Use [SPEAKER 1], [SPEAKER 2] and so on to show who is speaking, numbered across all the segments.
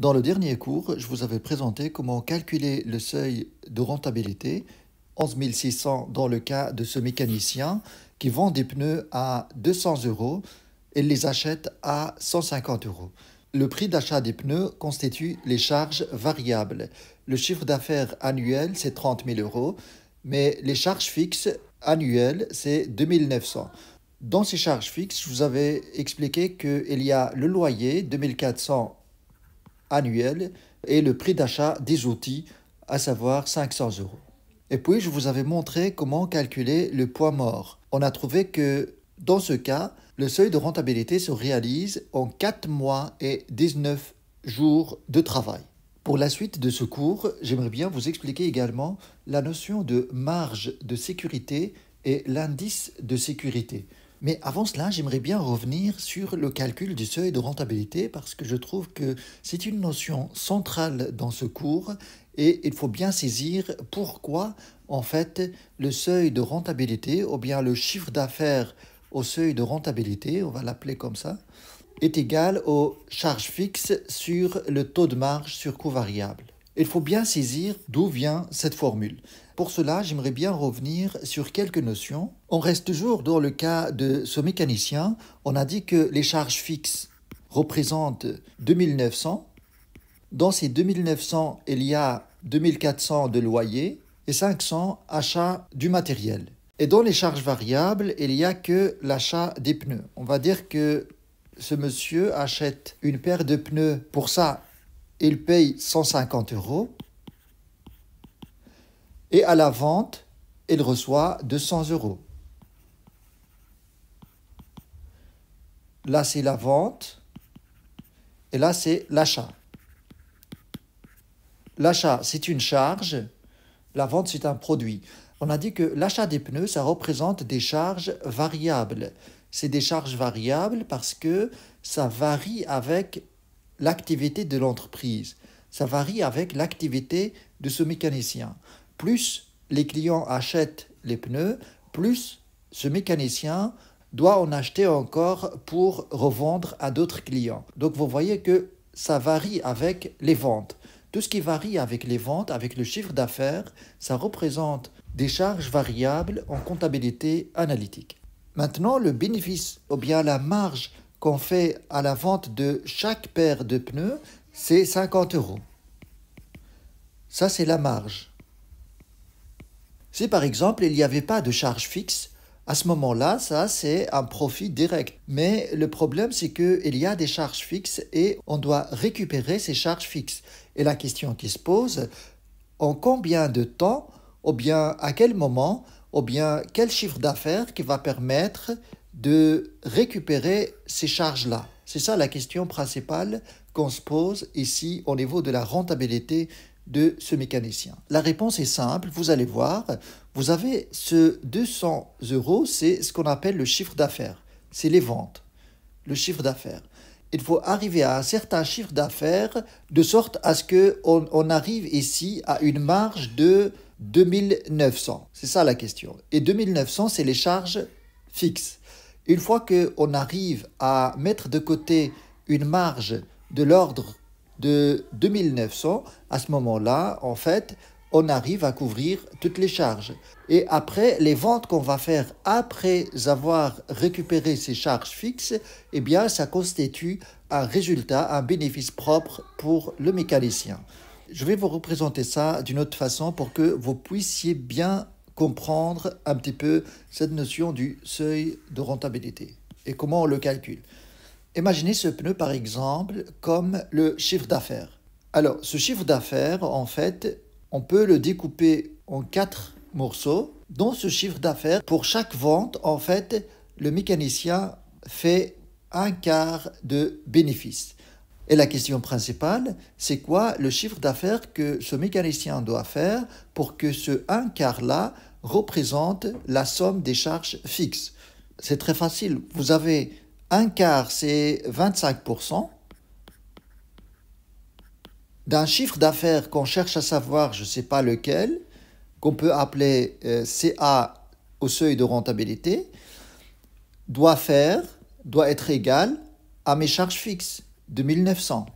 [SPEAKER 1] Dans le dernier cours, je vous avais présenté comment calculer le seuil de rentabilité, 11 600 dans le cas de ce mécanicien qui vend des pneus à 200 euros et les achète à 150 euros. Le prix d'achat des pneus constitue les charges variables. Le chiffre d'affaires annuel, c'est 30 000 euros, mais les charges fixes annuelles, c'est 2 900. Dans ces charges fixes, je vous avais expliqué qu'il y a le loyer, 2400 annuel et le prix d'achat des outils, à savoir 500 euros. Et puis, je vous avais montré comment calculer le poids mort. On a trouvé que dans ce cas, le seuil de rentabilité se réalise en 4 mois et 19 jours de travail. Pour la suite de ce cours, j'aimerais bien vous expliquer également la notion de marge de sécurité et l'indice de sécurité. Mais avant cela, j'aimerais bien revenir sur le calcul du seuil de rentabilité parce que je trouve que c'est une notion centrale dans ce cours et il faut bien saisir pourquoi en fait le seuil de rentabilité ou bien le chiffre d'affaires au seuil de rentabilité, on va l'appeler comme ça, est égal aux charges fixes sur le taux de marge sur coût variable. Il faut bien saisir d'où vient cette formule. Pour cela, j'aimerais bien revenir sur quelques notions. On reste toujours dans le cas de ce mécanicien. On a dit que les charges fixes représentent 2900. Dans ces 2900, il y a 2400 de loyer et 500 achats du matériel. Et dans les charges variables, il n'y a que l'achat des pneus. On va dire que ce monsieur achète une paire de pneus. Pour ça, il paye 150 euros. Et à la vente, il reçoit 200 euros. Là, c'est la vente. Et là, c'est l'achat. L'achat, c'est une charge. La vente, c'est un produit. On a dit que l'achat des pneus, ça représente des charges variables. C'est des charges variables parce que ça varie avec l'activité de l'entreprise. Ça varie avec l'activité de ce mécanicien. Plus les clients achètent les pneus, plus ce mécanicien doit en acheter encore pour revendre à d'autres clients. Donc vous voyez que ça varie avec les ventes. Tout ce qui varie avec les ventes, avec le chiffre d'affaires, ça représente des charges variables en comptabilité analytique. Maintenant, le bénéfice ou bien la marge qu'on fait à la vente de chaque paire de pneus, c'est 50 euros. Ça, c'est la marge. Si par exemple il n'y avait pas de charges fixe, à ce moment-là, ça, c'est un profit direct. Mais le problème, c'est qu'il y a des charges fixes et on doit récupérer ces charges fixes. Et la question qui se pose, en combien de temps, ou bien à quel moment, ou bien quel chiffre d'affaires qui va permettre de récupérer ces charges-là C'est ça la question principale qu'on se pose ici au niveau de la rentabilité de ce mécanicien La réponse est simple, vous allez voir, vous avez ce 200 euros, c'est ce qu'on appelle le chiffre d'affaires, c'est les ventes, le chiffre d'affaires. Il faut arriver à un certain chiffre d'affaires de sorte à ce qu'on on arrive ici à une marge de 2900. C'est ça la question. Et 2900, c'est les charges fixes. Une fois qu'on arrive à mettre de côté une marge de l'ordre de 2900, à ce moment-là, en fait, on arrive à couvrir toutes les charges. Et après, les ventes qu'on va faire après avoir récupéré ces charges fixes, eh bien, ça constitue un résultat, un bénéfice propre pour le mécanicien. Je vais vous représenter ça d'une autre façon pour que vous puissiez bien comprendre un petit peu cette notion du seuil de rentabilité et comment on le calcule. Imaginez ce pneu par exemple comme le chiffre d'affaires. Alors ce chiffre d'affaires en fait on peut le découper en quatre morceaux. Don't ce chiffre d'affaires pour chaque vente en fait le mécanicien fait un quart de bénéfice. Et la question principale, c'est quoi le chiffre d'affaires que ce mécanicien doit faire pour que ce un quart-là représente la somme des charges fixes. C'est très facile. Vous avez un quart, c'est 25% d'un chiffre d'affaires qu'on cherche à savoir, je ne sais pas lequel, qu'on peut appeler euh, CA au seuil de rentabilité, doit faire, doit être égal à mes charges fixes de 1900.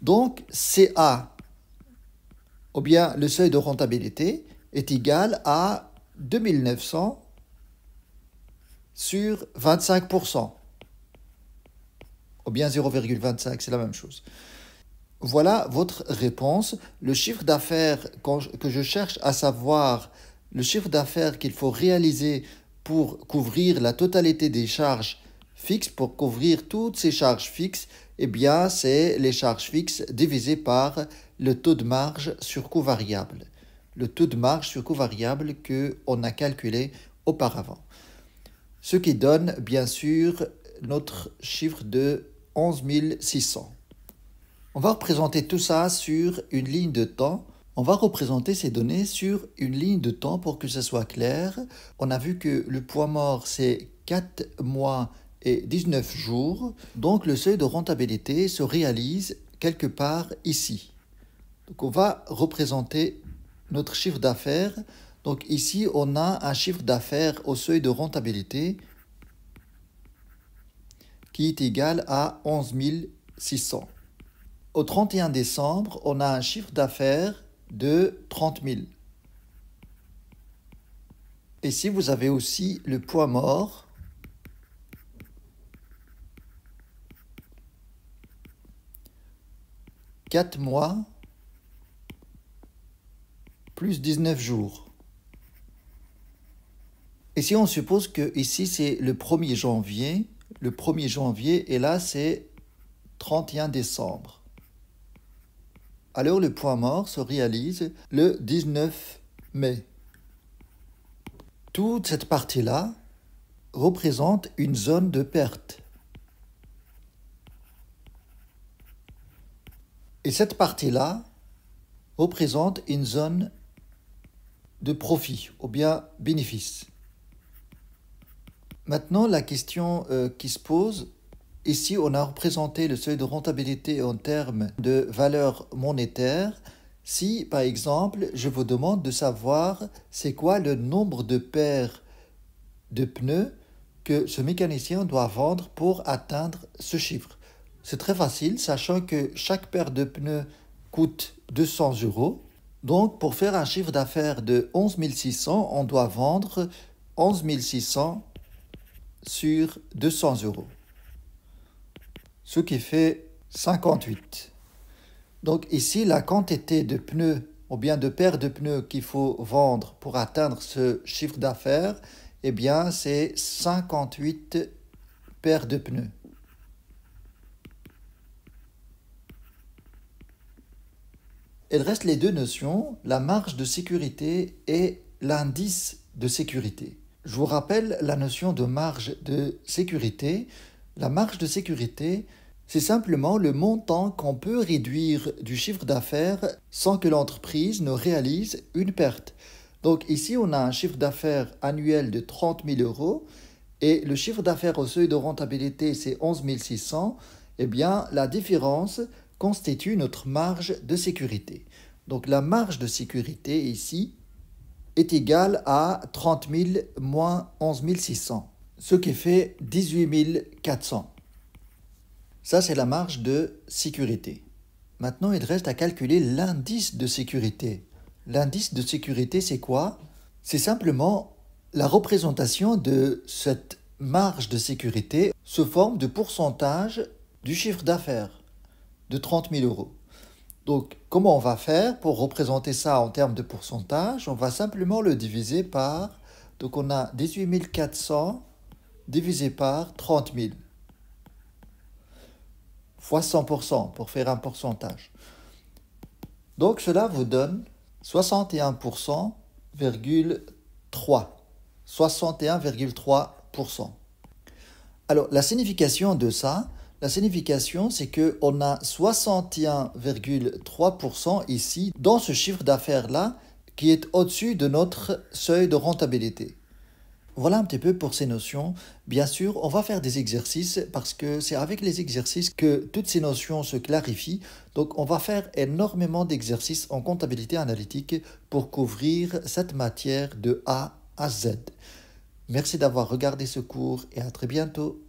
[SPEAKER 1] Donc CA, ou bien le seuil de rentabilité, est égal à 2900 sur 25%. Ou bien 0,25, c'est la même chose. Voilà votre réponse. Le chiffre d'affaires que je cherche à savoir, le chiffre d'affaires qu'il faut réaliser pour couvrir la totalité des charges fixes, pour couvrir toutes ces charges fixes, eh bien, c'est les charges fixes divisées par le taux de marge sur coût variable le taux de marge sur co variable on a calculé auparavant. Ce qui donne bien sûr notre chiffre de 11600 On va représenter tout ça sur une ligne de temps. On va représenter ces données sur une ligne de temps pour que ce soit clair. On a vu que le poids mort, c'est 4 mois et 19 jours. Donc le seuil de rentabilité se réalise quelque part ici. Donc on va représenter notre chiffre d'affaires. Donc ici, on a un chiffre d'affaires au seuil de rentabilité qui est égal à 11 600. Au 31 décembre, on a un chiffre d'affaires de 30 000. Ici, vous avez aussi le poids mort. Quatre mois plus 19 jours. Et si on suppose que ici c'est le 1er janvier, le 1er janvier et là c'est 31 décembre. Alors le point mort se réalise le 19 mai. Toute cette partie-là représente une zone de perte. Et cette partie-là représente une zone de profit ou bien bénéfice. Maintenant, la question euh, qui se pose, ici on a représenté le seuil de rentabilité en termes de valeur monétaire. Si, par exemple, je vous demande de savoir c'est quoi le nombre de paires de pneus que ce mécanicien doit vendre pour atteindre ce chiffre. C'est très facile, sachant que chaque paire de pneus coûte 200 euros. Donc, pour faire un chiffre d'affaires de 11 600, on doit vendre 11 600 sur 200 euros. Ce qui fait 58. Donc ici, la quantité de pneus ou bien de paires de pneus qu'il faut vendre pour atteindre ce chiffre d'affaires, eh bien, c'est 58 paires de pneus. il reste les deux notions, la marge de sécurité et l'indice de sécurité. Je vous rappelle la notion de marge de sécurité. La marge de sécurité, c'est simplement le montant qu'on peut réduire du chiffre d'affaires sans que l'entreprise ne réalise une perte. Donc ici, on a un chiffre d'affaires annuel de 30 000 euros et le chiffre d'affaires au seuil de rentabilité, c'est 11 600. Eh bien, la différence, constitue notre marge de sécurité. Donc la marge de sécurité ici est égale à 30 000 moins 11 600, ce qui fait 18 400. Ça, c'est la marge de sécurité. Maintenant, il reste à calculer l'indice de sécurité. L'indice de sécurité, c'est quoi C'est simplement la représentation de cette marge de sécurité sous forme de pourcentage du chiffre d'affaires de 30 000 euros. Donc, comment on va faire pour représenter ça en termes de pourcentage On va simplement le diviser par. Donc, on a 18 400 divisé par 30 000 fois 100% pour faire un pourcentage. Donc, cela vous donne 61,3%. 61,3%. Alors, la signification de ça, la signification, c'est que on a 61,3% ici dans ce chiffre d'affaires-là qui est au-dessus de notre seuil de rentabilité. Voilà un petit peu pour ces notions. Bien sûr, on va faire des exercices parce que c'est avec les exercices que toutes ces notions se clarifient. Donc, on va faire énormément d'exercices en comptabilité analytique pour couvrir cette matière de A à Z. Merci d'avoir regardé ce cours et à très bientôt.